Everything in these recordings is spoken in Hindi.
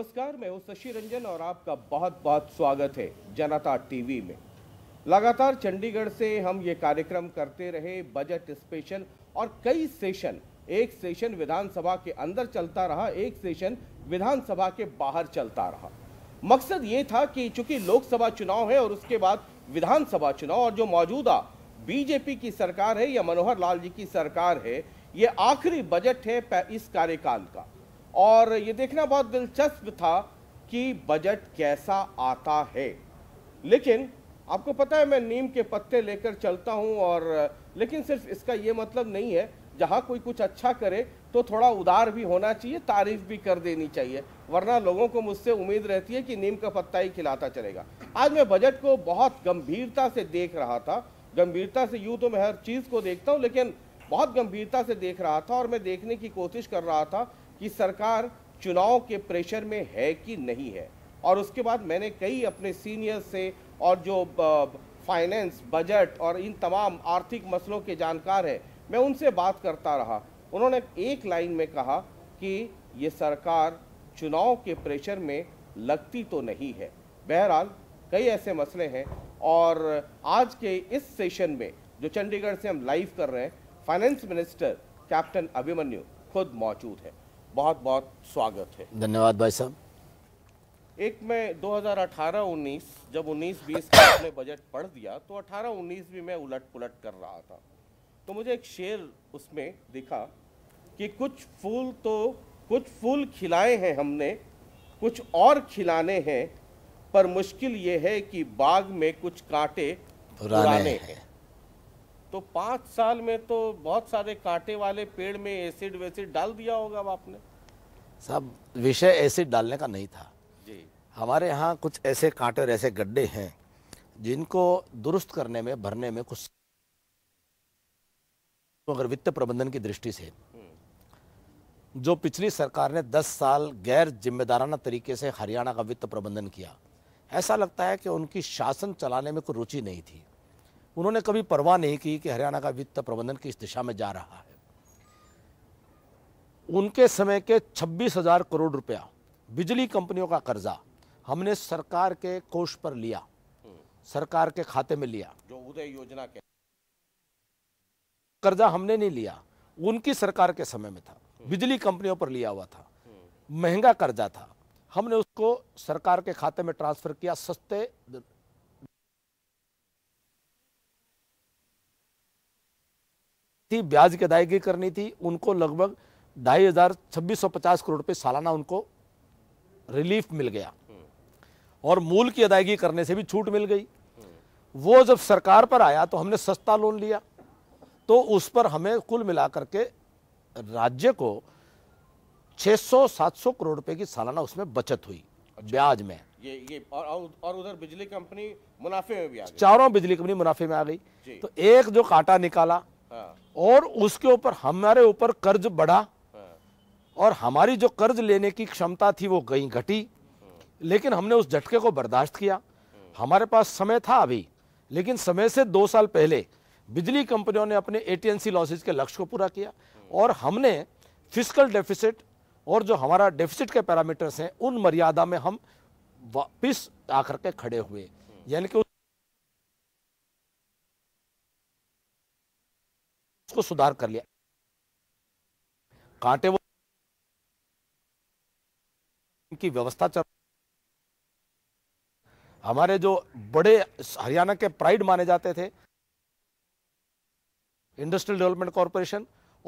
नमस्कार मैं हूँ शशि रंजन और आपका बहुत बहुत स्वागत है जनता टीवी में लगातार चंडीगढ़ से हम ये कार्यक्रम करते रहे बजट स्पेशल और कई सेशन एक सेशन विधानसभा के अंदर चलता रहा एक सेशन विधानसभा के बाहर चलता रहा मकसद ये था कि चूंकि लोकसभा चुनाव है और उसके बाद विधानसभा चुनाव और जो मौजूदा बीजेपी की सरकार है या मनोहर लाल जी की सरकार है ये आखिरी बजट है इस कार्यकाल का और ये देखना बहुत दिलचस्प था कि बजट कैसा आता है लेकिन आपको पता है मैं नीम के पत्ते लेकर चलता हूँ और लेकिन सिर्फ इसका ये मतलब नहीं है जहाँ कोई कुछ अच्छा करे तो थोड़ा उदार भी होना चाहिए तारीफ भी कर देनी चाहिए वरना लोगों को मुझसे उम्मीद रहती है कि नीम का पत्ता ही खिलाता चलेगा आज मैं बजट को बहुत गंभीरता से देख रहा था गंभीरता से यूँ तो मैं हर चीज़ को देखता हूँ लेकिन बहुत गंभीरता से देख रहा था और मैं देखने की कोशिश कर रहा था कि सरकार चुनाव के प्रेशर में है कि नहीं है और उसके बाद मैंने कई अपने सीनियर से और जो फाइनेंस बजट और इन तमाम आर्थिक मसलों के जानकार हैं मैं उनसे बात करता रहा उन्होंने एक लाइन में कहा कि ये सरकार चुनाव के प्रेशर में लगती तो नहीं है बहरहाल कई ऐसे मसले हैं और आज के इस सेशन में जो चंडीगढ़ से हम लाइव कर रहे हैं फाइनेंस मिनिस्टर कैप्टन अभिमन्यु खुद मौजूद है बहुत बहुत स्वागत है धन्यवाद भाई साहब एक मैं 2018-19 जब 19-20 का आपने बजट पढ़ दिया तो 18-19 भी मैं उलट पुलट कर रहा था तो मुझे एक शेर उसमें दिखा कि कुछ फूल तो कुछ फूल खिलाए हैं हमने कुछ और खिलाने हैं पर मुश्किल ये है कि बाग में कुछ कांटे पुराने हैं तो पाँच साल में तो बहुत सारे कांटे वाले पेड़ में एसिड वेसिड डाल दिया होगा आपने साहब विषय एसिड डालने का नहीं था जी हमारे यहाँ कुछ ऐसे कांटे और ऐसे गड्ढे हैं जिनको दुरुस्त करने में भरने में कुछ तो अगर वित्त प्रबंधन की दृष्टि से हम्म। जो पिछली सरकार ने 10 साल गैर जिम्मेदाराना तरीके से हरियाणा का वित्त प्रबंधन किया ऐसा लगता है कि उनकी शासन चलाने में कोई रुचि नहीं थी उन्होंने कभी परवाह नहीं की कि हरियाणा का वित्त प्रबंधन किस दिशा में जा रहा है उनके समय के छब्बीस हजार करोड़ रुपया बिजली कंपनियों का कर्जा हमने सरकार के कोष पर लिया सरकार के खाते में लिया जो उदय योजना के कर्जा हमने नहीं लिया उनकी सरकार के समय में था बिजली कंपनियों पर लिया हुआ था महंगा कर्जा था हमने उसको सरकार के खाते में ट्रांसफर किया सस्ते थी ब्याज की अदायगी करनी थी उनको लगभग ढाई हज़ार छब्बीस सौ पचास करोड़ रुपये सालाना उनको रिलीफ मिल गया और मूल की अदायगी करने से भी छूट मिल गई वो जब सरकार पर आया तो हमने सस्ता लोन लिया तो उस पर हमें कुल मिलाकर के राज्य को 600-700 करोड़ रुपए की सालाना उसमें बचत हुई अच्छा। ब्याज में ये ये और और उधर बिजली कंपनी मुनाफे में भी आ गई चारों बिजली कंपनी मुनाफे में आ गई तो एक जो काटा निकाला और उसके ऊपर हमारे ऊपर कर्ज बढ़ा और हमारी जो कर्ज लेने की क्षमता थी वो गई घटी लेकिन हमने उस झटके को बर्दाश्त किया हमारे पास समय था अभी लेकिन समय से दो साल पहले बिजली कंपनियों ने अपने एटीएनसी लॉसेज के लक्ष्य को पूरा किया और हमने फिजिकल डेफिसिट और जो हमारा डेफिसिट के पैरामीटर्स हैं उन मर्यादा में हम वापिस आकर के खड़े हुए यानी कि उसको सुधार कर लिया कांटे वो की व्यवस्था चल हमारे जो बड़े हरियाणा के प्राइड माने जाते थे इंडस्ट्रियल डेवलपमेंट कॉरपोरेशन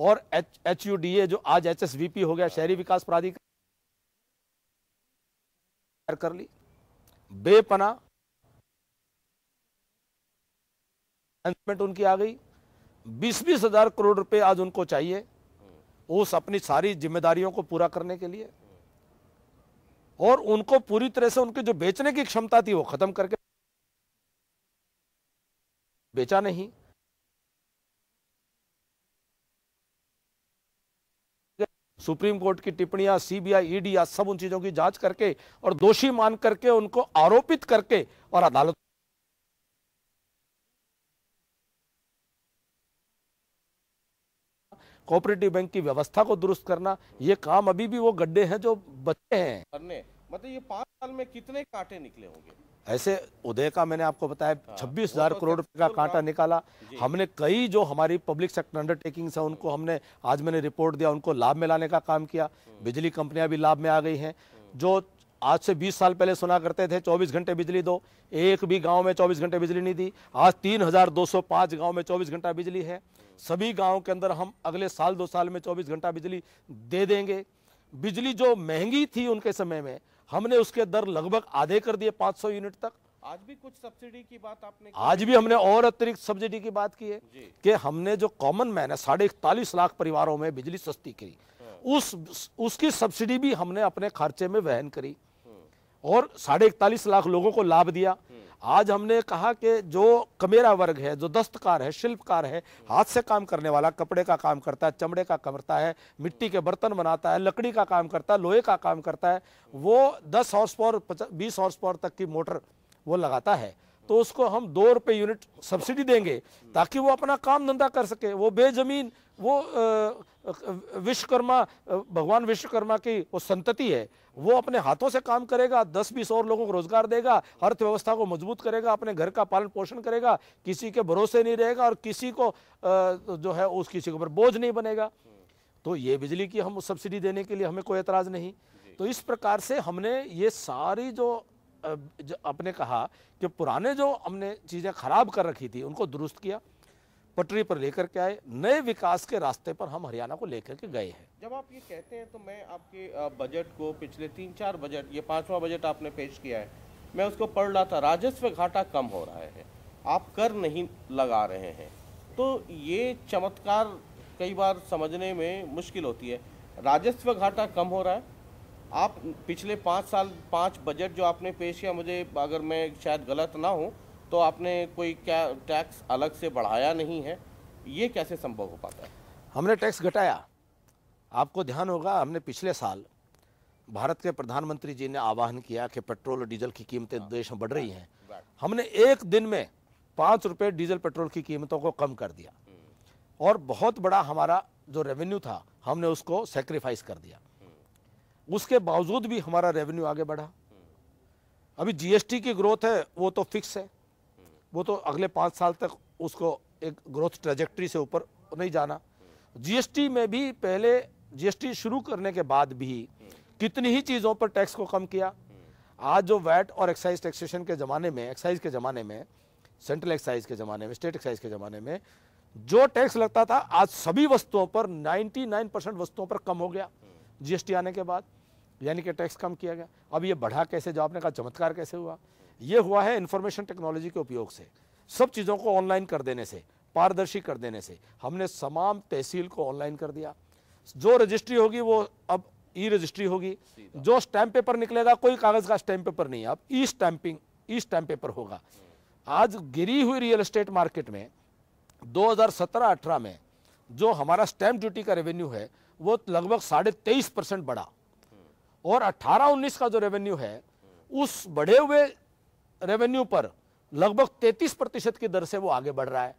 और H H U D A जो आज एच एस वी पी हो गया शहरी विकास प्राधिकरण कर ली बेपना उनकी आ गई बीस बीस हजार करोड़ रुपए आज उनको चाहिए उस अपनी सारी जिम्मेदारियों को पूरा करने के लिए और उनको पूरी तरह से उनकी जो बेचने की क्षमता थी वो खत्म करके बेचा नहीं सुप्रीम कोर्ट की टिप्पणियां सीबीआई ईडी या सब उन चीजों की जांच करके और दोषी मान करके उनको आरोपित करके और अदालत कोऑपरेटिव बैंक की व्यवस्था को दुरुस्त करना ये काम अभी भी वो गड्ढे हैं जो बचे हैं करने मतलब ये पांच साल में कितने कांटे निकले होंगे ऐसे उदय का मैंने आपको बताया हाँ, छब्बीस हजार तो करोड़ रुपए का कांटा निकाला हमने कई जो हमारी पब्लिक सेक्टर अंडरटेकिंग है उनको हमने आज मैंने रिपोर्ट दिया उनको लाभ में लाने का काम किया हम्म। बिजली कंपनियां भी लाभ में आ गई हैं हम्म। जो आज से 20 साल पहले सुना करते थे 24 घंटे बिजली दो एक भी गांव में 24 घंटे बिजली नहीं दी आज 3,205 गांव में 24 घंटा बिजली है सभी गाँव के अंदर हम अगले साल दो साल में चौबीस घंटा बिजली दे देंगे बिजली जो महंगी थी उनके समय में हमने उसके दर लगभग आधे कर दिए 500 यूनिट तक आज भी कुछ सब्सिडी की बात आपने की आज भी हमने और अतिरिक्त सब्सिडी की बात की है कि हमने जो कॉमन मैन है साढ़े इकतालीस लाख परिवारों में बिजली सस्ती करी हाँ। उस उसकी सब्सिडी भी हमने अपने खर्चे में वहन करी हाँ। और साढ़े इकतालीस लाख लोगों को लाभ दिया हाँ। आज हमने कहा कि जो कमेरा वर्ग है जो दस्तकार है शिल्पकार है हाथ से काम करने वाला कपड़े का काम करता है चमड़े का करता है मिट्टी के बर्तन बनाता है लकड़ी का काम करता है लोहे का काम करता है वो दस हॉर्स पावर बीस हॉर्स पावर तक की मोटर वो लगाता है तो उसको हम दो रुपये यूनिट सब्सिडी देंगे ताकि वो अपना काम धंधा कर सके वो बेजमीन वो विश्वकर्मा भगवान विश्वकर्मा की वो संतति है वो अपने हाथों से काम करेगा दस बीस और लोगों को रोजगार देगा अर्थव्यवस्था को मजबूत करेगा अपने घर का पालन पोषण करेगा किसी के भरोसे नहीं रहेगा और किसी को जो है उस किसी के ऊपर बोझ नहीं बनेगा तो ये बिजली की हम सब्सिडी देने के लिए हमें कोई एतराज़ नहीं तो इस प्रकार से हमने ये सारी जो जो आपने कहा कि पुराने जो हमने चीज़ें ख़राब कर रखी थी उनको दुरुस्त किया पटरी पर लेकर के आए नए विकास के रास्ते पर हम हरियाणा को लेकर के गए हैं जब आप ये कहते हैं तो मैं आपके बजट को पिछले तीन चार बजट ये पांचवा बजट आपने पेश किया है मैं उसको पढ़ रहा था राजस्व घाटा कम हो रहा है आप कर नहीं लगा रहे हैं तो ये चमत्कार कई बार समझने में मुश्किल होती है राजस्व घाटा कम हो रहा है आप पिछले पाँच साल पाँच बजट जो आपने पेश किया मुझे अगर मैं शायद गलत ना हूँ तो आपने कोई क्या टैक्स अलग से बढ़ाया नहीं है ये कैसे संभव हो पाता है हमने टैक्स घटाया आपको ध्यान होगा हमने पिछले साल भारत के प्रधानमंत्री जी ने आह्वान किया कि पेट्रोल और डीजल की कीमतें हाँ। देश में बढ़ रही हैं हमने एक दिन में पाँच रुपये डीजल पेट्रोल की कीमतों को कम कर दिया हम्म। और बहुत बड़ा हमारा जो रेवेन्यू था हमने उसको सेक्रीफाइस कर दिया हम्म। उसके बावजूद भी हमारा रेवेन्यू आगे बढ़ा हम्म। अभी जीएसटी की ग्रोथ है वो तो फिक्स है वो तो अगले पाँच साल तक उसको एक ग्रोथ ट्रेजेक्ट्री से ऊपर नहीं जाना जीएसटी में भी पहले जीएसटी शुरू करने के बाद भी कितनी ही चीज़ों पर टैक्स को कम किया आज जो वैट और एक्साइज टैक्सेशन के ज़माने में एक्साइज के ज़माने में सेंट्रल एक्साइज के ज़माने में स्टेट एक्साइज के ज़माने में जो टैक्स लगता था आज सभी वस्तुओं पर 99 परसेंट वस्तुओं पर कम हो गया जीएसटी आने के बाद यानी कि टैक्स कम किया गया अब ये बढ़ा कैसे जो आपने कहा चमत्कार कैसे हुआ ये हुआ है इंफॉर्मेशन टेक्नोलॉजी के उपयोग से सब चीज़ों को ऑनलाइन कर देने से पारदर्शी कर देने से हमने तमाम तहसील को ऑनलाइन कर दिया जो रजिस्ट्री होगी वो अब ई रजिस्ट्री होगी जो स्टैम्प पेपर निकलेगा कोई कागज़ का स्टैम्प पेपर नहीं है अब e stamping e stamp paper होगा आज गिरी हुई रियल एस्टेट मार्केट में 2017-18 में जो हमारा स्टैम्प ड्यूटी का रेवेन्यू है वो लगभग साढ़े तेईस परसेंट बढ़ा और 18-19 का जो रेवेन्यू है उस बढ़े हुए रेवेन्यू पर लगभग 33 प्रतिशत की दर से वो आगे बढ़ रहा है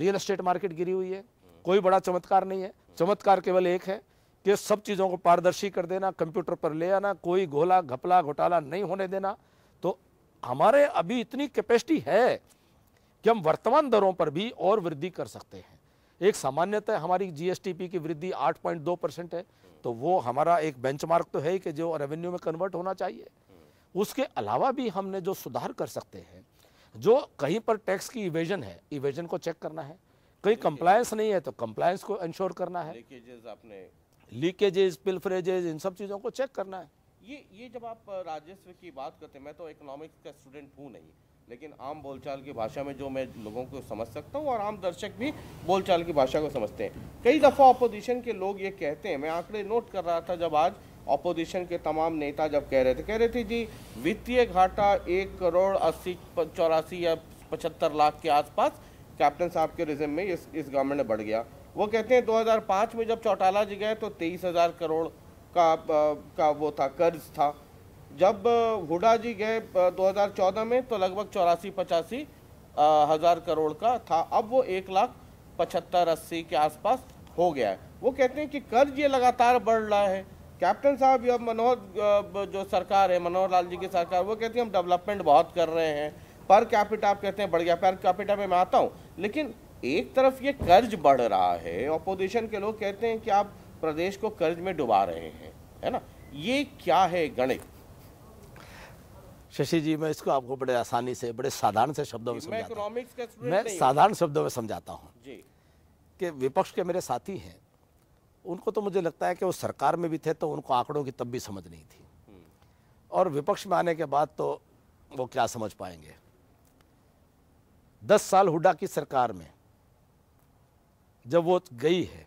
रियल एस्टेट मार्केट गिरी हुई है कोई बड़ा चमत्कार नहीं है चमत्कार केवल एक है कि सब चीज़ों को पारदर्शी कर देना कंप्यूटर पर ले आना कोई घोला घपला घोटाला नहीं होने देना तो हमारे अभी इतनी कैपेसिटी है कि हम वर्तमान दरों पर भी और वृद्धि कर सकते हैं एक सामान्यतः हमारी जीएसटीपी की वृद्धि 8.2 परसेंट है तो वो हमारा एक बेंचमार्क तो है कि जो रेवेन्यू में कन्वर्ट होना चाहिए उसके अलावा भी हमने जो सुधार कर सकते हैं जो कहीं पर टैक्स की इवेजन है इवेजन को चेक करना है कहीं कंप्लायंस नहीं है तो कंप्लायंस को इंश्योर करना है लीकेजेस आपने पिलफ्रेजेस इन सब चीज़ों को चेक करना है ये ये जब आप राजस्व की बात करते हैं मैं तो इकोनॉमिक्स का स्टूडेंट हूँ नहीं लेकिन आम बोलचाल की भाषा में जो मैं लोगों को समझ सकता हूँ और आम दर्शक भी बोलचाल की भाषा को समझते हैं कई दफ़ा अपोजिशन के लोग ये कहते हैं मैं आंकड़े नोट कर रहा था जब आज अपोजिशन के तमाम नेता जब कह रहे थे कह रहे थे जी वित्तीय घाटा एक करोड़ अस्सी चौरासी या पचहत्तर लाख के आसपास कैप्टन साहब के रिजम में इस इस गवर्नमेंट में बढ़ गया वो कहते हैं 2005 में जब चौटाला जी गए तो तेईस हज़ार करोड़ का का वो था कर्ज था जब हुडा जी गए 2014 में तो लगभग चौरासी पचासी हज़ार करोड़ का था अब वो एक लाख पचहत्तर अस्सी के आसपास हो गया है वो कहते हैं कि कर्ज ये लगातार बढ़ रहा है कैप्टन साहब या मनोहर जो सरकार है मनोहर लाल जी की सरकार वो कहती है हम डेवलपमेंट बहुत कर रहे हैं पर कैपिटा आप कहते हैं बढ़ गया पर कैपिटा में मैं आता हूँ लेकिन एक तरफ ये कर्ज बढ़ रहा है अपोजिशन के लोग कहते हैं कि आप प्रदेश को कर्ज में डुबा रहे हैं है ना ये क्या है गणित शशि जी मैं इसको आपको बड़े आसानी से बड़े साधारण से शब्दों में समझाता मैं साधारण शब्दों में समझाता हूँ कि विपक्ष के मेरे साथी हैं उनको तो मुझे लगता है कि वो सरकार में भी थे तो उनको आंकड़ों की तब भी समझ नहीं थी और विपक्ष में आने के बाद तो वो क्या समझ पाएंगे दस साल हुडा की सरकार में जब वो गई है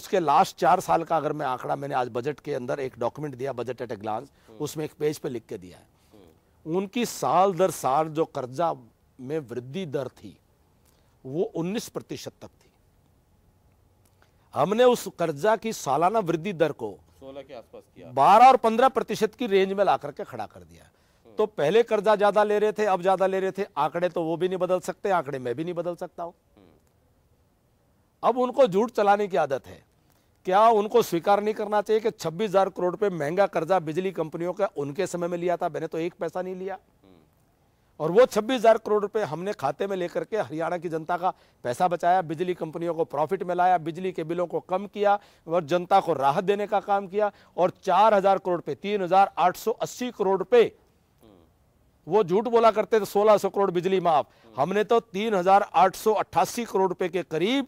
उसके लास्ट चार साल का अगर मैं आंकड़ा मैंने आज बजट के अंदर एक डॉक्यूमेंट दिया बजट एट ए ग्लांस उसमें एक पेज पे लिख के दिया है उनकी साल दर साल जो कर्जा में वृद्धि दर थी वो 19 प्रतिशत तक थी हमने उस कर्जा की सालाना वृद्धि दर को सोलह के आसपास किया बारह और पंद्रह प्रतिशत की रेंज में ला करके खड़ा कर दिया हम्म। तो पहले कर्जा ज्यादा ले रहे थे अब ज्यादा ले रहे थे आंकड़े तो वो भी नहीं बदल सकते आंकड़े मैं भी नहीं बदल सकता हूं हम्म। अब उनको झूठ चलाने की आदत है क्या उनको स्वीकार नहीं करना चाहिए कि छब्बीस हजार करोड़ रुपए महंगा कर्जा बिजली कंपनियों का उनके समय में लिया था मैंने तो एक पैसा नहीं लिया और वो छब्बीस हज़ार करोड़ रुपए हमने खाते में लेकर के हरियाणा की जनता का पैसा बचाया बिजली कंपनियों को प्रॉफिट में लाया बिजली के बिलों को कम किया और जनता को राहत देने का काम किया और चार हज़ार करोड़ रुपए तीन हज़ार आठ सौ अस्सी करोड़ रुपए वो झूठ बोला करते थे सोलह सो करोड़ बिजली माफ हमने तो तीन हज़ार आठ सौ अट्ठासी करोड़ रुपए के करीब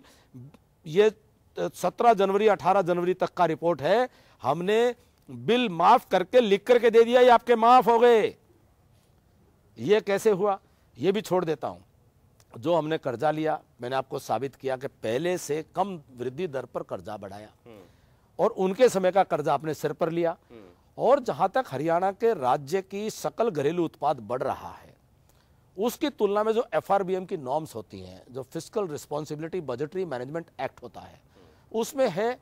ये सत्रह जनवरी अठारह जनवरी तक का रिपोर्ट है हमने बिल माफ करके लिख करके दे दिया ये आपके माफ हो गए ये कैसे हुआ ये भी छोड़ देता हूँ जो हमने कर्जा लिया मैंने आपको साबित किया कि पहले से कम वृद्धि दर पर कर्जा बढ़ाया हम्म। और उनके समय का कर्जा आपने सिर पर लिया हम्म। और जहां तक हरियाणा के राज्य की सकल घरेलू उत्पाद बढ़ रहा है उसकी तुलना में जो एफ की नॉर्म्स होती हैं जो physical responsibility budgetary management act होता है हम्म। उसमें है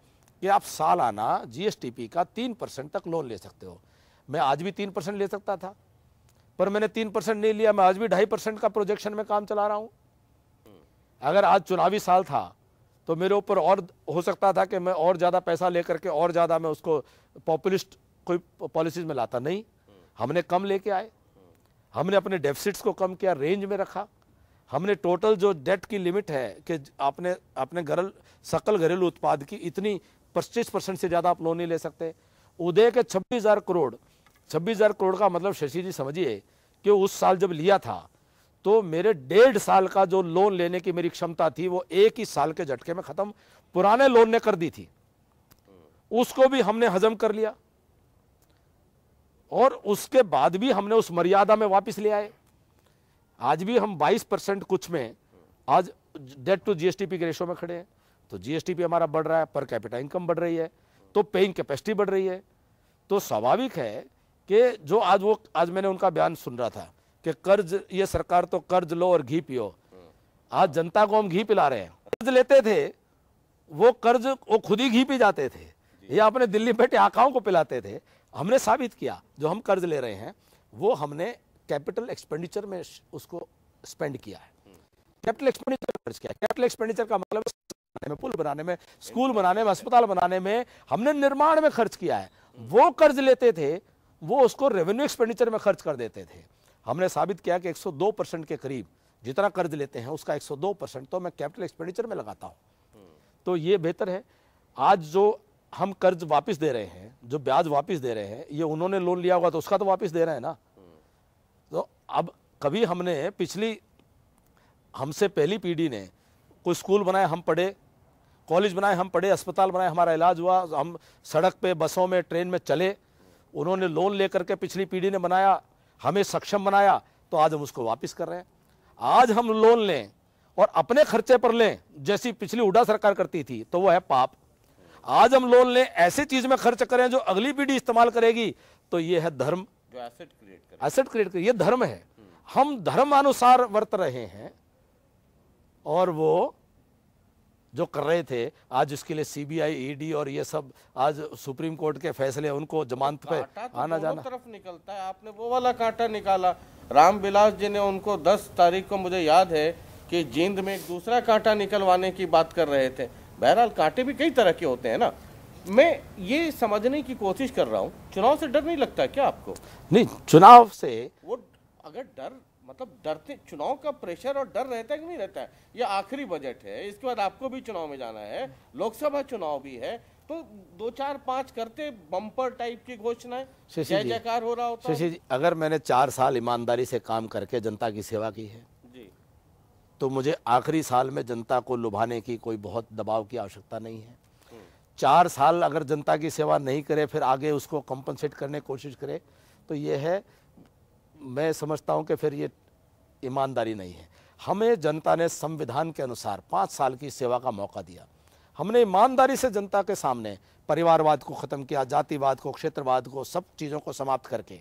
कि आप साल आना जीएसटीपी का तीन परसेंट तक लोन ले सकते हो मैं आज भी तीन परसेंट ले सकता था पर मैंने तीन परसेंट नहीं लिया मैं आज भी ढाई परसेंट का प्रोजेक्शन में काम चला रहा हूं अगर आज चुनावी साल था तो मेरे ऊपर और हो सकता था कि मैं और ज़्यादा पैसा लेकर के और ज़्यादा मैं उसको पॉपुलिस्ट कोई पॉलिसीज में लाता नहीं हमने कम लेके आए हमने अपने डेफिसिट्स को कम किया रेंज में रखा हमने टोटल जो डेट की लिमिट है कि आपने अपने घरल सकल घरेलू उत्पाद की इतनी पच्चीस परसेंट से ज़्यादा आप लोन नहीं ले सकते उदय के छब्बीस हज़ार करोड़ छब्बीस हज़ार करोड़ का मतलब शशि जी समझिए कि उस साल जब लिया था तो मेरे डेढ़ साल का जो लोन लेने की मेरी क्षमता थी वो एक ही साल के झटके में ख़त्म पुराने लोन ने कर दी थी उसको भी हमने हजम कर लिया और उसके बाद भी हमने उस मर्यादा में वापस ले आए आज भी हम 22 परसेंट कुछ में आज डेट टू जीएसटीपी के रेशो में खड़े हैं तो जीएसटीपी हमारा बढ़ रहा है पर कैपिटा इनकम बढ़ रही है तो पेइंग कैपेसिटी बढ़ रही है तो स्वाभाविक है कि जो आज वो आज मैंने उनका बयान सुन रहा था कि कर्ज ये सरकार तो कर्ज लो और घी पियो आज जनता को हम घी पिला रहे हैं कर्ज लेते थे वो कर्ज वो खुद ही घी पी जाते थे ये अपने दिल्ली बैठे आकाओं को पिलाते थे हमने साबित किया जो हम कर्ज ले रहे हैं वो हमने कैपिटल एक्सपेंडिचर में उसको स्पेंड किया है कैपिटल एक्सपेंडिचर खर्च किया कैपिटल एक्सपेंडिचर का मतलब में पुल बनाने में स्कूल बनाने में अस्पताल बनाने में हमने निर्माण में खर्च किया है वो कर्ज लेते थे वो उसको रेवेन्यू एक्सपेंडिचर में खर्च कर देते थे हमने साबित किया कि 102 परसेंट के करीब जितना कर्ज लेते हैं उसका 102 परसेंट तो मैं कैपिटल एक्सपेंडिचर में लगाता हूँ तो ये बेहतर है आज जो हम कर्ज वापस दे रहे हैं जो ब्याज वापस दे रहे हैं ये उन्होंने लोन लिया होगा तो उसका तो वापस दे रहे हैं ना तो अब कभी हमने पिछली हमसे पहली पीढ़ी ने कोई स्कूल बनाए हम पढ़े कॉलेज बनाए हम पढ़े अस्पताल बनाए हमारा इलाज हुआ हम सड़क पे बसों में ट्रेन में चले उन्होंने लोन लेकर के पिछली पीढ़ी ने बनाया हमें सक्षम बनाया तो आज हम उसको वापस कर रहे हैं आज हम लोन लें और अपने खर्चे पर लें जैसी पिछली उड़ा सरकार करती थी तो वो है पाप आज हम लोन लें ऐसी चीज में खर्च करें जो अगली पीढ़ी इस्तेमाल करेगी तो ये है धर्म जो एसेट क्रिएट कर एसेट क्रिएट कर ये धर्म है हम धर्म अनुसार वर्त रहे हैं और वो जो कर रहे थे आज उसके लिए सीबीआई ईडी e और ये सब आज सुप्रीम कोर्ट के फैसले उनको जमानत पे तो आना जाना तरफ निकलता है आपने वो वाला कांटा निकाला राम बिलास जी ने उनको 10 तारीख को मुझे याद है कि जींद में एक दूसरा कांटा निकलवाने की बात कर रहे थे बहरहाल कांटे भी कई तरह के होते हैं ना मैं ये समझने की कोशिश कर रहा हूँ चुनाव से डर नहीं लगता क्या आपको नहीं चुनाव से वो अगर डर मतलब डरते चुनाव का प्रेशर और डर रहता है कि नहीं रहता है यह आखिरी बजट है इसके बाद आपको भी चुनाव में जाना है लोकसभा चुनाव भी है तो दो चार पांच करते बम्पर टाइप की घोषणाएं जय जयकार हो रहा होता है अगर मैंने चार साल ईमानदारी से काम करके जनता की सेवा की है जी तो मुझे आखिरी साल में जनता को लुभाने की कोई बहुत दबाव की आवश्यकता नहीं है चार साल अगर जनता की सेवा नहीं करे फिर आगे उसको कंपनसेट करने कोशिश करे तो ये है मैं समझता हूं कि फिर ये ईमानदारी नहीं है हमें जनता ने संविधान के अनुसार पाँच साल की सेवा का मौका दिया हमने ईमानदारी से जनता के सामने परिवारवाद को ख़त्म किया जातिवाद को क्षेत्रवाद को सब चीज़ों को समाप्त करके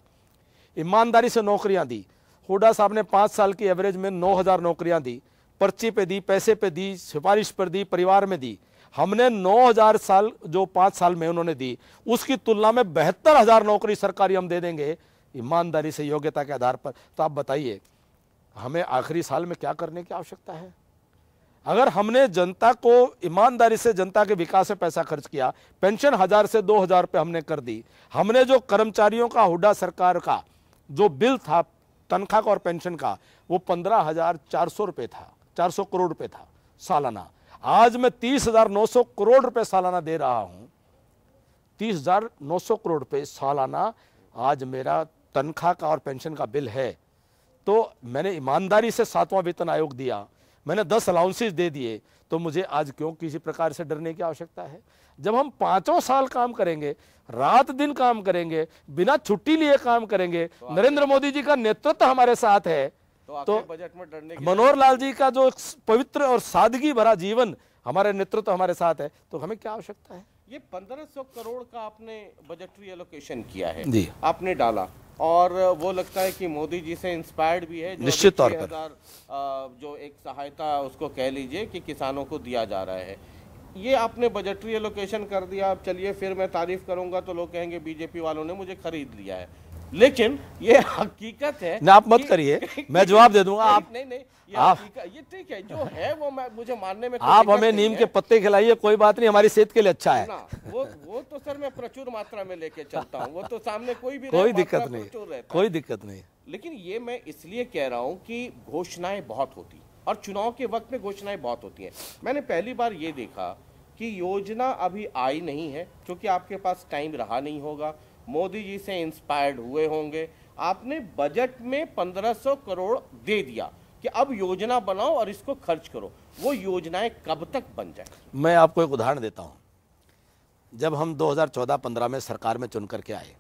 ईमानदारी से नौकरियां दी हुडा साहब ने पाँच साल की एवरेज में नौ हज़ार नौकरियाँ दी पर्ची पे दी पैसे पे दी सिफारिश पर दी परिवार में दी हमने 9000 साल जो पाँच साल में उन्होंने दी उसकी तुलना में बहत्तर हज़ार नौकरी सरकारी हम दे देंगे ईमानदारी से योग्यता के आधार पर तो आप बताइए हमें आखिरी साल में क्या करने की आवश्यकता है अगर हमने जनता को ईमानदारी से जनता के विकास में पैसा खर्च किया पेंशन हजार से दो हजार रुपये हमने कर दी हमने जो कर्मचारियों का हुडा सरकार का जो बिल था तनख्वाह का और पेंशन का वो पंद्रह हजार चार सौ रुपये था चार सौ करोड़ रुपये था सालाना आज मैं तीस हजार नौ सौ करोड़ रुपये सालाना दे रहा हूँ तीस हजार नौ सौ करोड़ रुपये सालाना आज मेरा तनख्वाह का और पेंशन का बिल है तो मैंने ईमानदारी से सातवां वेतन आयोग दिया मैंने दस अलाउंसेज दे दिए तो मुझे आज क्यों किसी प्रकार से डरने की आवश्यकता है जब हम पांचों साल काम करेंगे रात दिन काम करेंगे बिना छुट्टी लिए काम करेंगे तो नरेंद्र मोदी जी का नेतृत्व हमारे साथ है तो, तो बजट में डरने मनोहर लाल जी का जो पवित्र और सादगी भरा जीवन हमारे नेतृत्व हमारे साथ है तो हमें क्या आवश्यकता है ये सौ करोड़ का आपने बजटरी एलोकेशन किया है आपने डाला और वो लगता है कि मोदी जी से इंस्पायर्ड भी है निश्चित तौर पर जो एक सहायता उसको कह लीजिए कि किसानों को दिया जा रहा है ये आपने बजटरी एलोकेशन कर दिया अब चलिए फिर मैं तारीफ करूंगा तो लोग कहेंगे बीजेपी वालों ने मुझे खरीद लिया है लेकिन ये हकीकत है ना आप मत करिए मैं जवाब दे दूंगा आप नहीं नहीं ये आप ये ठीक है जो है वो मैं मुझे मानने में आप हमें नीम के पत्ते खिलाइए कोई बात नहीं हमारी सेहत के लिए अच्छा है वो वो तो सर मैं प्रचुर मात्रा में लेके चलता हूँ वो तो सामने कोई भी कोई दिक्कत नहीं कोई दिक्कत नहीं लेकिन ये मैं इसलिए कह रहा हूँ की घोषणाएं बहुत होती और चुनाव के वक्त में घोषणाएं बहुत होती है मैंने पहली बार ये देखा कि योजना अभी आई नहीं है क्योंकि आपके पास टाइम रहा नहीं होगा मोदी जी से इंस्पायर्ड हुए होंगे आपने बजट में 1500 करोड़ दे दिया कि अब योजना बनाओ और इसको खर्च करो वो योजनाएं कब तक बन जाए मैं आपको एक उदाहरण देता हूँ जब हम 2014-15 में सरकार में चुन करके आए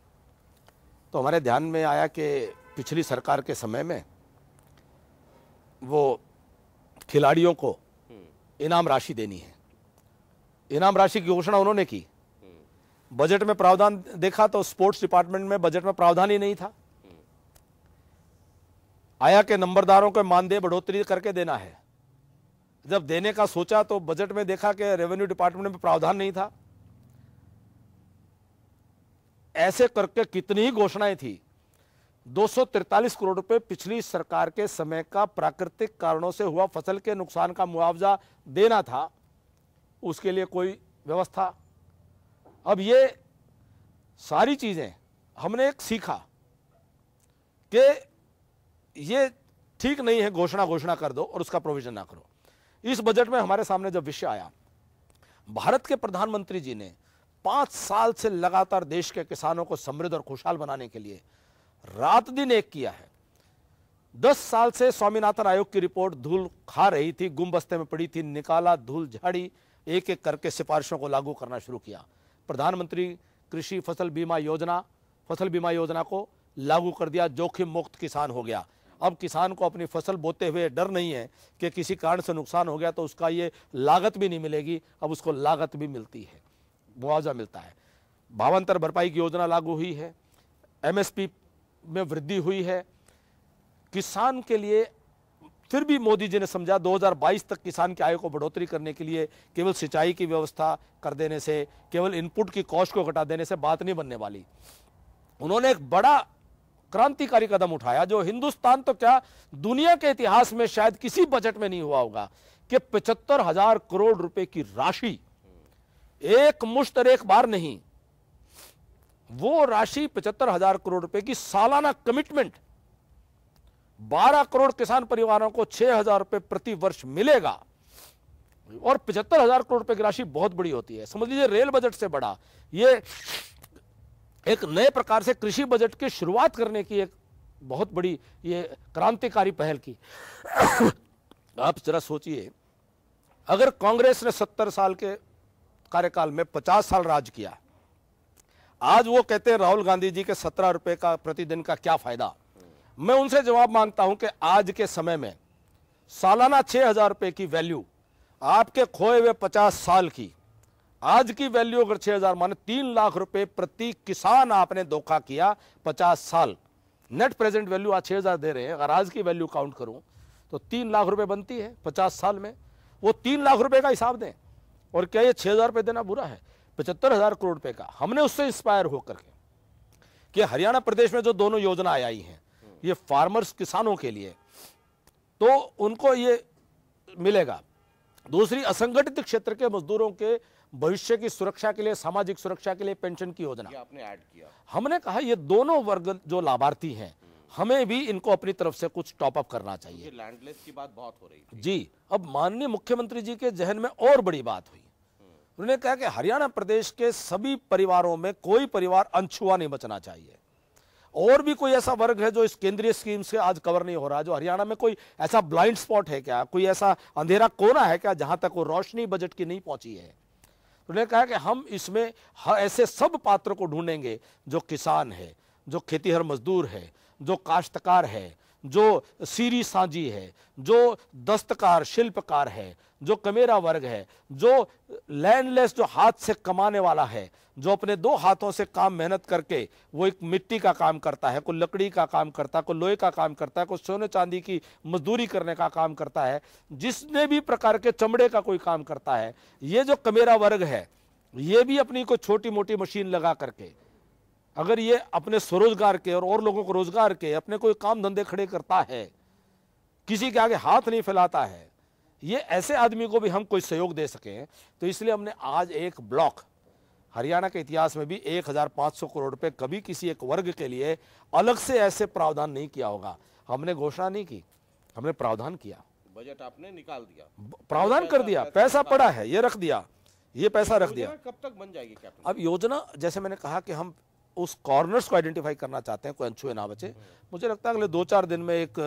तो हमारे ध्यान में आया कि पिछली सरकार के समय में वो खिलाड़ियों को हम्म। इनाम राशि देनी है इनाम राशि की घोषणा उन्होंने की बजट में प्रावधान देखा तो स्पोर्ट्स डिपार्टमेंट में बजट में प्रावधान ही नहीं था आया के नंबरदारों को मानदेय बढ़ोतरी करके देना है जब देने का सोचा तो बजट में देखा कि रेवेन्यू डिपार्टमेंट में प्रावधान नहीं था ऐसे करके कितनी ही घोषणाएं थी 243 करोड़ रुपए पिछली सरकार के समय का प्राकृतिक कारणों से हुआ फसल के नुकसान का मुआवजा देना था उसके लिए कोई व्यवस्था अब ये सारी चीज़ें हमने एक सीखा कि ये ठीक नहीं है घोषणा घोषणा कर दो और उसका प्रोविजन ना करो इस बजट में हमारे सामने जब विषय आया भारत के प्रधानमंत्री जी ने पाँच साल से लगातार देश के किसानों को समृद्ध और खुशहाल बनाने के लिए रात दिन एक किया है दस साल से स्वामीनाथन आयोग की रिपोर्ट धूल खा रही थी गुम बस्ते में पड़ी थी निकाला धूल झाड़ी एक एक करके सिफारिशों को लागू करना शुरू किया प्रधानमंत्री कृषि फसल बीमा योजना फसल बीमा योजना को लागू कर दिया जोखिम मुक्त किसान हो गया अब किसान को अपनी फसल बोते हुए डर नहीं है कि किसी कारण से नुकसान हो गया तो उसका ये लागत भी नहीं मिलेगी अब उसको लागत भी मिलती है मुआवजा मिलता है भावांतर भरपाई की योजना लागू हुई है एमएसपी में वृद्धि हुई है किसान के लिए फिर भी मोदी जी ने समझा 2022 तक किसान की आय को बढ़ोतरी करने के लिए केवल सिंचाई की व्यवस्था कर देने से केवल इनपुट की कॉस्ट को घटा देने से बात नहीं बनने वाली उन्होंने एक बड़ा क्रांतिकारी कदम उठाया जो हिंदुस्तान तो क्या दुनिया के इतिहास में शायद किसी बजट में नहीं हुआ होगा कि पचहत्तर हजार करोड़ रुपए की राशि एक मुश्त एक बार नहीं वो राशि पचहत्तर हजार करोड़ रुपए की सालाना कमिटमेंट 12 करोड़ किसान परिवारों को छह हज़ार रुपए प्रति वर्ष मिलेगा और पचहत्तर हज़ार करोड़ रुपए की राशि बहुत बड़ी होती है समझ लीजिए रेल बजट से बड़ा ये एक नए प्रकार से कृषि बजट की शुरुआत करने की एक बहुत बड़ी ये क्रांतिकारी पहल की आप जरा सोचिए अगर कांग्रेस ने सत्तर साल के कार्यकाल में पचास साल राज किया आज वो कहते हैं राहुल गांधी जी के सत्रह रुपए का प्रतिदिन का क्या फायदा मैं उनसे जवाब मांगता हूं कि आज के समय में सालाना छः हज़ार रुपये की वैल्यू आपके खोए हुए पचास साल की आज की वैल्यू अगर छः हज़ार माने तीन लाख रुपए प्रति किसान आपने धोखा किया पचास साल नेट प्रेजेंट वैल्यू आज छः हज़ार दे रहे हैं अगर आज की वैल्यू काउंट करूं तो तीन लाख रुपए बनती है पचास साल में वो तीन लाख रुपए का हिसाब दें और क्या ये छः हज़ार रुपए देना बुरा है पचहत्तर हज़ार करोड़ रुपये का हमने उससे इंस्पायर होकर के कि हरियाणा प्रदेश में जो दोनों योजनाएं आई हैं ये फार्मर्स किसानों के लिए तो उनको ये मिलेगा दूसरी असंगठित क्षेत्र के मजदूरों के भविष्य की सुरक्षा के लिए सामाजिक सुरक्षा के लिए पेंशन की योजना आपने ऐड किया हमने कहा ये दोनों वर्ग जो लाभार्थी हैं हमें भी इनको अपनी तरफ से कुछ टॉपअप करना चाहिए लैंडलेस की बात बहुत हो रही थी। जी अब माननीय मुख्यमंत्री जी के जहन में और बड़ी बात हुई उन्होंने कहा कि हरियाणा प्रदेश के सभी परिवारों में कोई परिवार अनछुआ नहीं बचना चाहिए और भी कोई ऐसा वर्ग है जो इस केंद्रीय स्कीम से आज कवर नहीं हो रहा जो हरियाणा में कोई ऐसा ब्लाइंड स्पॉट है क्या कोई ऐसा अंधेरा कोना है क्या जहां तक वो रोशनी बजट की नहीं पहुंची है उन्होंने कहा कि हम इसमें ऐसे सब पात्र को ढूंढेंगे जो किसान है जो खेतीहर मजदूर है जो काश्तकार है जो सीरी साझी है जो दस्तकार शिल्पकार है जो कमेरा वर्ग है जो लैंडलेस जो हाथ से कमाने वाला है जो अपने दो हाथों से काम मेहनत करके वो एक मिट्टी का काम करता है कोई लकड़ी का काम करता है कोई लोहे का काम करता है कोई सोने चांदी की मजदूरी करने का काम करता है जिसने भी प्रकार के चमड़े का कोई काम करता है ये जो कमेरा वर्ग है ये भी अपनी कोई छोटी मोटी मशीन लगा करके अगर ये अपने स्वरोजगार के और और लोगों को रोजगार के अपने कोई काम धंधे खड़े करता है किसी के आगे हाथ नहीं फैलाता है ये ऐसे आदमी को भी हम कोई सहयोग दे सकें तो इसलिए हमने आज एक ब्लॉक हरियाणा के इतिहास में भी 1500 करोड़ रुपए कभी किसी एक वर्ग के लिए अलग से ऐसे प्रावधान नहीं किया होगा हमने घोषणा नहीं की हमने प्रावधान किया बजट आपने निकाल दिया प्रावधान कर दिया पैसा पड़ा है ये रख दिया ये पैसा रख दिया कब तक बन जाएगी अब योजना जैसे मैंने कहा कि हम उस कॉर्नर्स को आइडेंटिफाई करना चाहते हैं कोई अनछुए ना बचे मुझे लगता है अगले दो चार दिन में एक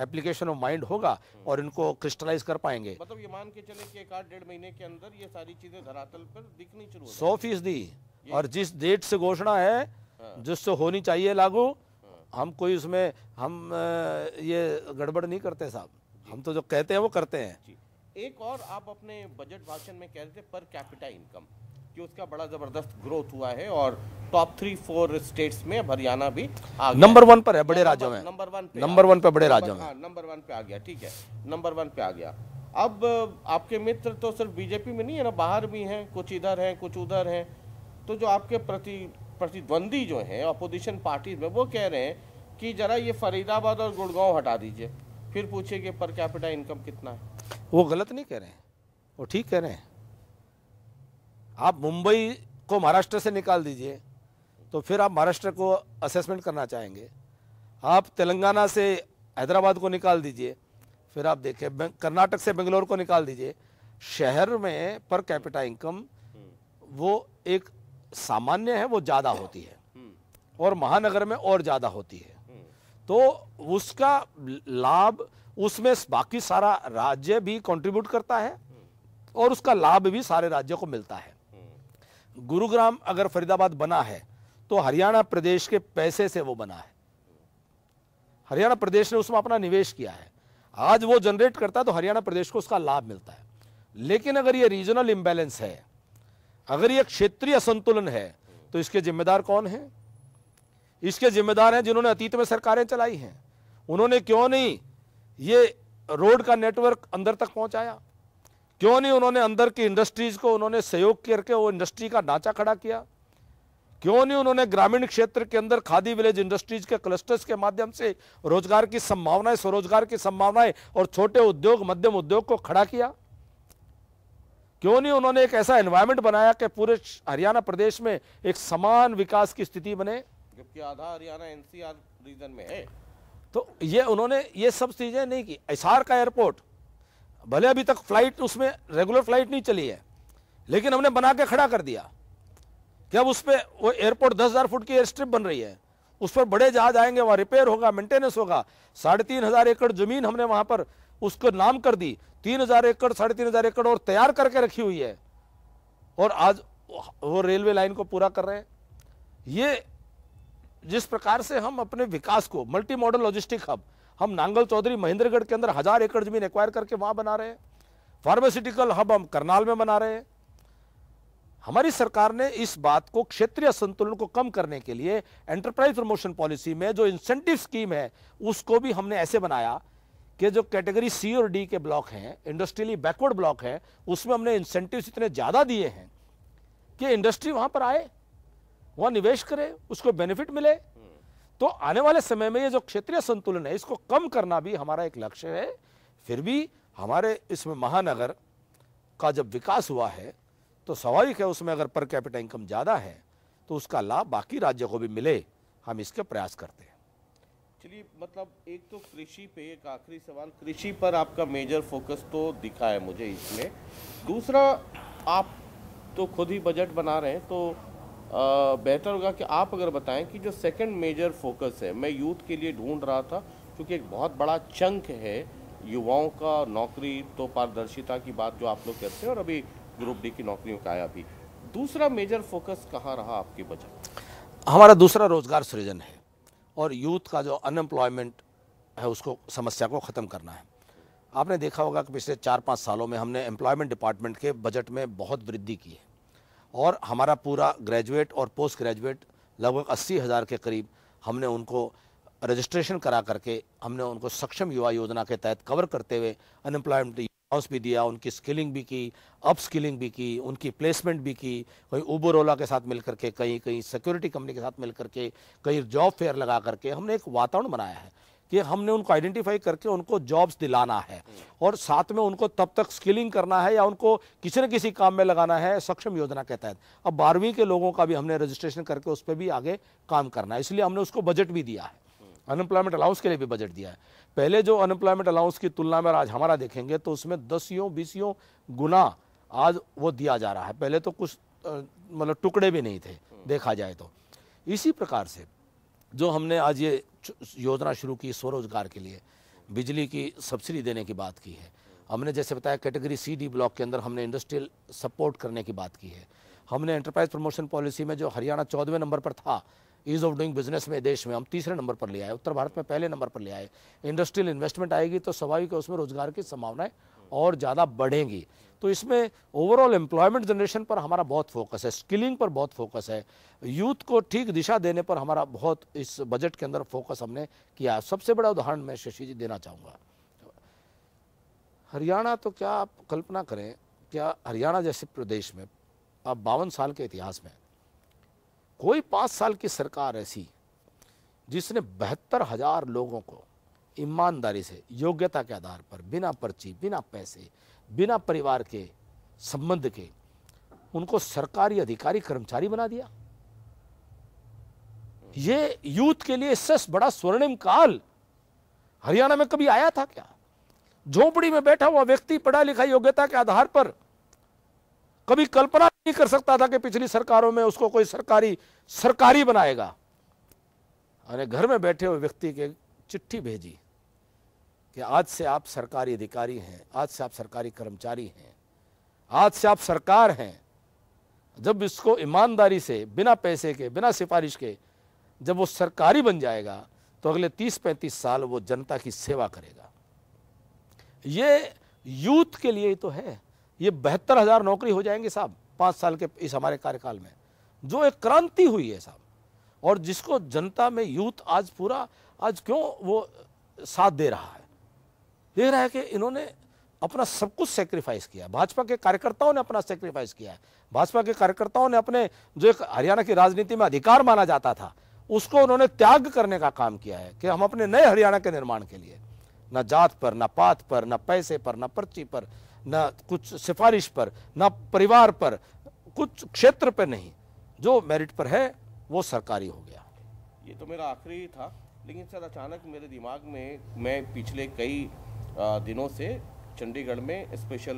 एप्लीकेशन ऑफ माइंड होगा और इनको क्रिस्टलाइज कर पाएंगे मतलब ये मान के चले कि एक आठ डेढ़ महीने के अंदर ये सारी चीजें धरातल पर दिखनी शुरू सौ फीसदी और जिस डेट से घोषणा है हाँ। जिससे होनी चाहिए लागू हाँ। हम कोई उसमें हम uh, ये गड़बड़ नहीं करते साहब हम तो जो कहते हैं वो करते हैं एक और आप अपने बजट भाषण में कह रहे थे पर कैपिटा इनकम कि उसका बड़ा जबरदस्त ग्रोथ हुआ है और टॉप थ्री फोर स्टेट्स में हरियाणा भी नंबर वन पर है बड़े राज्यों में नंबर वन पे नंबर वन पे बड़े राज्यों में नंबर वन पे आ गया ठीक है नंबर वन पे आ गया अब आपके मित्र तो सिर्फ बीजेपी में नहीं है ना बाहर भी हैं कुछ इधर हैं कुछ उधर हैं तो जो आपके प्रति प्रतिद्वंदी जो हैं अपोजिशन पार्टीज में वो कह रहे हैं कि जरा ये फरीदाबाद और गुड़गांव हटा दीजिए फिर पूछिए कि पर कैपिटा इनकम कितना है वो गलत नहीं कह रहे हैं वो ठीक कह रहे हैं आप मुंबई को महाराष्ट्र से निकाल दीजिए तो फिर आप महाराष्ट्र को असेसमेंट करना चाहेंगे आप तेलंगाना से हैदराबाद को निकाल दीजिए फिर आप देखें कर्नाटक से बेंगलोर को निकाल दीजिए शहर में पर कैपिटा इनकम वो एक सामान्य है वो ज़्यादा होती है और महानगर में और ज़्यादा होती है तो उसका लाभ उसमें बाकी सारा राज्य भी कंट्रीब्यूट करता है और उसका लाभ भी सारे राज्यों को मिलता है गुरुग्राम अगर फरीदाबाद बना है तो हरियाणा प्रदेश के पैसे से वो बना है हरियाणा प्रदेश ने उसमें अपना निवेश किया है आज वो जनरेट करता है तो हरियाणा प्रदेश को उसका लाभ मिलता है लेकिन अगर ये रीजनल इम्बेलेंस है अगर ये क्षेत्रीय संतुलन है तो इसके जिम्मेदार कौन है इसके जिम्मेदार हैं जिन्होंने अतीत में सरकारें चलाई हैं उन्होंने क्यों नहीं ये रोड का नेटवर्क अंदर तक पहुंचाया क्यों नहीं उन्होंने अंदर की इंडस्ट्रीज़ को उन्होंने सहयोग करके वो इंडस्ट्री का ढांचा खड़ा किया क्यों नहीं उन्होंने ग्रामीण क्षेत्र के अंदर खादी विलेज इंडस्ट्रीज के क्लस्टर्स के माध्यम से रोजगार की संभावनाएं स्वरोजगार की संभावनाएं और छोटे उद्योग मध्यम उद्योग को खड़ा किया क्यों नहीं उन्होंने एक ऐसा एनवायरमेंट बनाया कि पूरे हरियाणा प्रदेश में एक समान विकास की स्थिति बने जबकि आधा हरियाणा एनसीआर रीजन में है तो ये उन्होंने ये सब चीजें नहीं की एसार का एयरपोर्ट भले अभी तक फ्लाइट उसमें रेगुलर फ्लाइट नहीं चली है लेकिन हमने बना के खड़ा कर दिया कि अब उस पर वो एयरपोर्ट दस हज़ार फुट की एयर स्ट्रिप बन रही है उस पर बड़े जहाज आएंगे वहाँ रिपेयर होगा मेंटेनेंस होगा साढ़े तीन हज़ार एकड़ ज़मीन हमने वहाँ पर उसको नाम कर दी तीन हज़ार एकड़ साढ़े तीन हज़ार एकड़ और तैयार करके रखी हुई है और आज वो रेलवे लाइन को पूरा कर रहे हैं ये जिस प्रकार से हम अपने विकास को मल्टी मॉडल लॉजिस्टिक हब हम नांगल चौधरी महेंद्रगढ़ के अंदर हज़ार एकड़ जमीन एक्वायर करके वहां बना रहे हैं फार्मास्यूटिकल हब हम करनाल में बना रहे हैं हमारी सरकार ने इस बात को क्षेत्रीय संतुलन को कम करने के लिए एंटरप्राइज प्रमोशन पॉलिसी में जो इंसेंटिव स्कीम है उसको भी हमने ऐसे बनाया कि जो कैटेगरी सी और डी के ब्लॉक हैं इंडस्ट्रियली बैकवर्ड ब्लॉक है उसमें हमने इंसेंटिव इतने ज़्यादा दिए हैं कि इंडस्ट्री वहां पर आए वहां निवेश करे उसको बेनिफिट मिले तो आने वाले समय में ये जो क्षेत्रीय संतुलन है इसको कम करना भी हमारा एक लक्ष्य है फिर भी हमारे इसमें महानगर का जब विकास हुआ है तो स्वाभाविक है उसमें अगर पर कैपिटल इनकम ज़्यादा है तो उसका लाभ बाकी राज्य को भी मिले हम इसके प्रयास करते हैं चलिए मतलब एक तो कृषि पे एक आखिरी सवाल कृषि पर आपका मेजर फोकस तो दिखा है मुझे इसमें दूसरा आप तो खुद ही बजट बना रहे हैं तो बेहतर होगा कि आप अगर बताएं कि जो सेकंड मेजर फोकस है मैं यूथ के लिए ढूंढ रहा था क्योंकि एक बहुत बड़ा चंक है युवाओं का नौकरी तो पारदर्शिता की बात जो आप लोग कहते हैं और अभी ग्रुप डी की नौकरियों का आया भी दूसरा मेजर फोकस कहाँ रहा आपके बजट हमारा दूसरा रोजगार सृजन है और यूथ का जो अनएम्प्लॉयमेंट है उसको समस्या को ख़त्म करना है आपने देखा होगा कि पिछले चार पाँच सालों में हमने एम्प्लॉयमेंट डिपार्टमेंट के बजट में बहुत वृद्धि की है और हमारा पूरा ग्रेजुएट और पोस्ट ग्रेजुएट लगभग अस्सी हज़ार के करीब हमने उनको रजिस्ट्रेशन करा करके हमने उनको सक्षम युवा योजना के तहत कवर करते हुए अनएम्प्लॉयमेंट हाउस भी दिया उनकी स्किलिंग भी की अप स्किलिंग भी की उनकी प्लेसमेंट भी की कहीं ओला के साथ मिल के कहीं कहीं सिक्योरिटी कंपनी के साथ मिल करके कहीं जॉब फेयर लगा करके हमने एक वातावरण बनाया है कि हमने उनको आइडेंटिफाई करके उनको जॉब्स दिलाना है और साथ में उनको तब तक स्किलिंग करना है या उनको किसी न किसी काम में लगाना है सक्षम योजना के तहत अब बारहवीं के लोगों का भी हमने रजिस्ट्रेशन करके उस पर भी आगे काम करना है इसलिए हमने उसको बजट भी दिया है अनएम्प्लॉयमेंट अलाउंस के लिए भी बजट दिया है पहले जो अनएम्प्लॉयमेंट अलाउंस की तुलना में आज हमारा देखेंगे तो उसमें दसियों बीसियों गुना आज वो दिया जा रहा है पहले तो कुछ मतलब टुकड़े भी नहीं थे देखा जाए तो इसी प्रकार से जो हमने आज ये योजना शुरू की स्वरोजगार के लिए बिजली की सब्सिडी देने की बात की है हमने जैसे बताया कैटेगरी सी डी ब्लॉक के अंदर हमने इंडस्ट्रियल सपोर्ट करने की बात की है हमने एंटरप्राइज प्रमोशन पॉलिसी में जो हरियाणा चौदहवें नंबर पर था ईज़ ऑफ डूइंग बिजनेस में देश में हम तीसरे नंबर पर ले आए उत्तर भारत में पहले नंबर पर ले आए इंडस्ट्रियल इन्वेस्टमेंट आएगी तो स्वाभाविक है उसमें रोजगार की संभावनाएं और ज़्यादा बढ़ेंगी तो इसमें ओवरऑल एम्प्लॉयमेंट जनरेशन पर हमारा बहुत फोकस है स्किलिंग पर बहुत फोकस है यूथ को ठीक दिशा देने पर हमारा बहुत इस बजट के अंदर फोकस हमने किया सबसे बड़ा उदाहरण मैं शशि जी देना चाहूँगा हरियाणा तो क्या आप कल्पना करें क्या हरियाणा जैसे प्रदेश में अब बावन साल के इतिहास में कोई पाँच साल की सरकार ऐसी जिसने बहत्तर हजार लोगों को ईमानदारी से योग्यता के आधार पर बिना पर्ची बिना पैसे बिना परिवार के संबंध के उनको सरकारी अधिकारी कर्मचारी बना दिया ये यूथ के लिए सस बड़ा स्वर्णिम काल हरियाणा में कभी आया था क्या झोपड़ी में बैठा हुआ व्यक्ति पढ़ा लिखा योग्यता के आधार पर कभी कल्पना नहीं कर सकता था कि पिछली सरकारों में उसको कोई सरकारी सरकारी बनाएगा अरे घर में बैठे हुए व्यक्ति के चिट्ठी भेजी कि आज से आप सरकारी अधिकारी हैं आज से आप सरकारी कर्मचारी हैं आज से आप सरकार हैं जब इसको ईमानदारी से बिना पैसे के बिना सिफारिश के जब वो सरकारी बन जाएगा तो अगले 30-35 साल वो जनता की सेवा करेगा ये यूथ के लिए तो है ये बहत्तर हज़ार नौकरी हो जाएंगे साहब पाँच साल के इस हमारे कार्यकाल में जो एक क्रांति हुई है साहब और जिसको जनता में यूथ आज पूरा आज क्यों वो साथ दे रहा है देख रहा है कि इन्होंने अपना सब कुछ सेक्रीफाइस किया भाजपा के कार्यकर्ताओं ने अपना सेक्रीफाइस किया है भाजपा के कार्यकर्ताओं ने अपने जो एक हरियाणा की राजनीति में अधिकार माना जाता था उसको उन्होंने त्याग करने का काम किया है कि हम अपने नए हरियाणा के निर्माण के लिए न जात पर न पात पर न पैसे पर न पर्ची पर न कुछ सिफारिश पर न परिवार पर कुछ क्षेत्र पर नहीं जो मेरिट पर है वो सरकारी हो गया ये तो मेरा आखिरी था लेकिन सर अचानक मेरे दिमाग में मैं पिछले कई दिनों से चंडीगढ़ में स्पेशल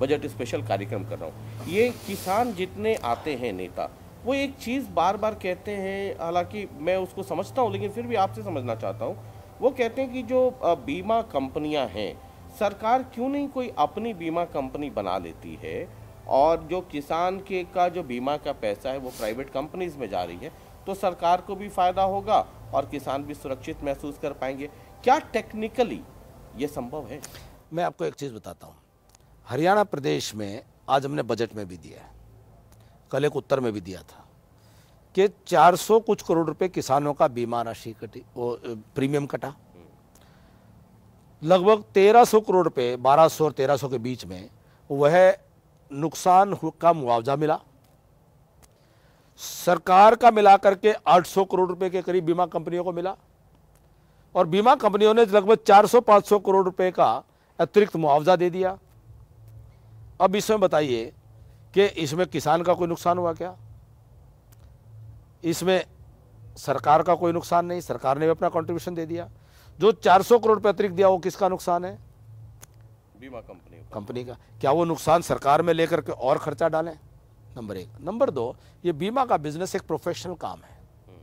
बजट स्पेशल कार्यक्रम कर रहा हूँ ये किसान जितने आते हैं नेता वो एक चीज़ बार बार कहते हैं हालांकि मैं उसको समझता हूँ लेकिन फिर भी आपसे समझना चाहता हूँ वो कहते हैं कि जो बीमा कंपनियाँ हैं सरकार क्यों नहीं कोई अपनी बीमा कंपनी बना लेती है और जो किसान के का जो बीमा का पैसा है वो प्राइवेट कंपनीज में जा रही है तो सरकार को भी फ़ायदा होगा और किसान भी सुरक्षित महसूस कर पाएंगे क्या टेक्निकली ये संभव है मैं आपको एक चीज़ बताता हूँ हरियाणा प्रदेश में आज हमने बजट में भी दिया है कल एक उत्तर में भी दिया था कि 400 कुछ करोड़ रुपए किसानों का बीमा राशि कटी वो प्रीमियम कटा लगभग 1300 करोड़ रुपए 1200 और 1300 के बीच में वह नुकसान का मुआवजा मिला सरकार का मिलाकर के 800 करोड़ रुपए के करीब बीमा कंपनियों को मिला और बीमा कंपनियों ने लगभग 400-500 करोड़ रुपए का अतिरिक्त मुआवजा दे दिया अब इसमें बताइए कि इसमें किसान का कोई नुकसान हुआ क्या इसमें सरकार का कोई नुकसान नहीं सरकार ने भी अपना कंट्रीब्यूशन दे दिया जो 400 करोड़ रुपये अतिरिक्त दिया वो किसका नुकसान है बीमा कंपनी कंपनी का क्या वो नुकसान सरकार में लेकर के और खर्चा डालें नंबर एक नंबर दो ये बीमा का बिजनेस एक प्रोफेशनल काम है हम्म।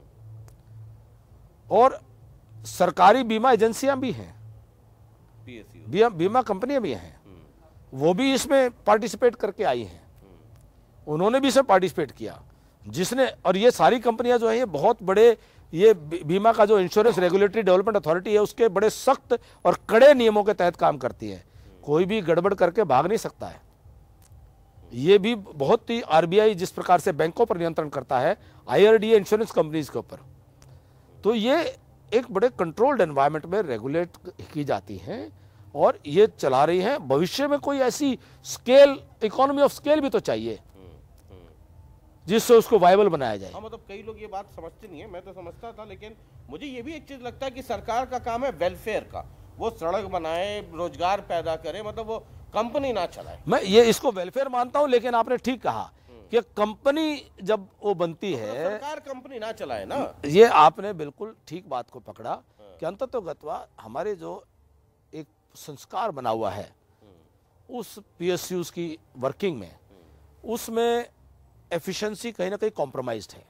और सरकारी बीमा एजेंसियां भी हैं e बीमा बीमा कंपनियां भी हैं हम्म। वो भी इसमें पार्टिसिपेट करके आई हैं हम्म। उन्होंने भी इसमें पार्टिसिपेट किया जिसने और ये सारी कंपनियां जो हैं ये बहुत बड़े ये बीमा का जो इंश्योरेंस रेगुलेटरी डेवलपमेंट अथॉरिटी है उसके बड़े सख्त और कड़े नियमों के तहत काम करती है हम्म। कोई भी गड़बड़ करके भाग नहीं सकता है ये भी बहुत ही आरबीआई जिस प्रकार से बैंकों पर नियंत्रण करता है आईआरडीए इंश्योरेंस कंपनीज के ऊपर तो ये एक बड़े कंट्रोल्ड एनवायरनमेंट में रेगुलेट की जाती हैं और ये चला रही हैं भविष्य में कोई ऐसी स्केल इकोनॉमी ऑफ स्केल भी तो चाहिए जिससे उसको वायबल बनाया जाए हाँ, मतलब कई लोग ये बात समझते नहीं है मैं तो समझता था लेकिन मुझे ये भी एक चीज़ लगता है कि सरकार का काम है वेलफेयर का वो सड़क बनाए रोजगार पैदा करे मतलब वो कंपनी ना चलाए मैं ये इसको वेलफेयर मानता हूँ लेकिन आपने ठीक कहा कि कंपनी जब वो बनती तो है सरकार कंपनी ना चलाए ना ये आपने बिल्कुल ठीक बात को पकड़ा हाँ। कि अंत तो गतवा हमारे जो एक संस्कार बना हुआ है हाँ। उस पी की वर्किंग में हाँ। उसमें एफिशिएंसी कहीं ना कहीं कॉम्प्रोमाइज्ड है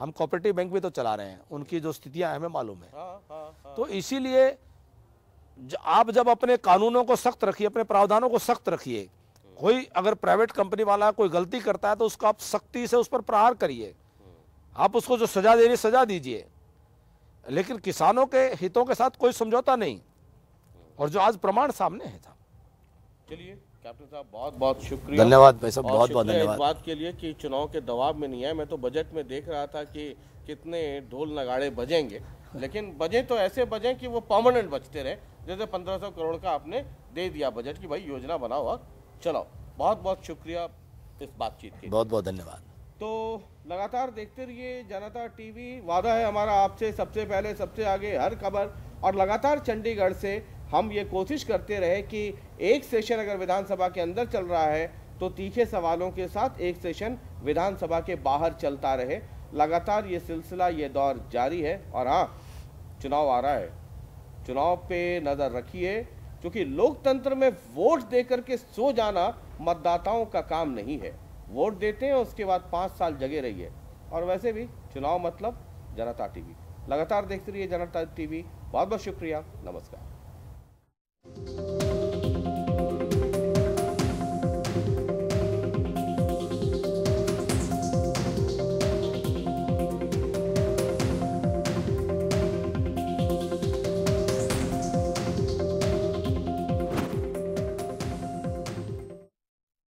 हम कॉपरेटिव बैंक भी तो चला रहे हैं उनकी जो स्थितियां हमें मालूम है हा, हा, हा। तो इसीलिए आप जब अपने कानूनों को सख्त रखिए अपने प्रावधानों को सख्त रखिए कोई अगर प्राइवेट कंपनी वाला कोई गलती करता है तो उसको आप सख्ती से उस पर प्रहार करिए आप उसको जो सजा दे रही सजा दीजिए लेकिन किसानों के हितों के साथ कोई समझौता नहीं और जो आज प्रमाण सामने है था चलिए कैप्टन साहब बहुत बहुत शुक्रिया धन्यवाद भाई साहब बहुत बहुत धन्यवाद बात के लिए कि चुनाव के दबाव में नहीं है मैं तो बजट में देख रहा था कि कितने ढोल नगाड़े बजेंगे लेकिन बजे तो ऐसे बजे कि वो परमानेंट बजते रहे जैसे पंद्रह सौ करोड़ का आपने दे दिया बजट की भाई योजना बनाओ चलो बहुत बहुत शुक्रिया इस बातचीत के बहुत बहुत धन्यवाद तो लगातार देखते रहिए जनता टीवी वादा है हमारा आपसे सबसे पहले सबसे आगे हर खबर और लगातार चंडीगढ़ से हम ये कोशिश करते रहे कि एक सेशन अगर विधानसभा के अंदर चल रहा है तो तीखे सवालों के साथ एक सेशन विधानसभा के बाहर चलता रहे लगातार ये सिलसिला ये दौर जारी है और हाँ चुनाव आ रहा है चुनाव पे नज़र रखिए क्योंकि लोकतंत्र में वोट दे करके सो जाना मतदाताओं का काम नहीं है वोट देते हैं उसके बाद पाँच साल जगे रहिए और वैसे भी चुनाव मतलब जनता टीवी लगातार देखते रहिए जनता टीवी बहुत बहुत शुक्रिया नमस्कार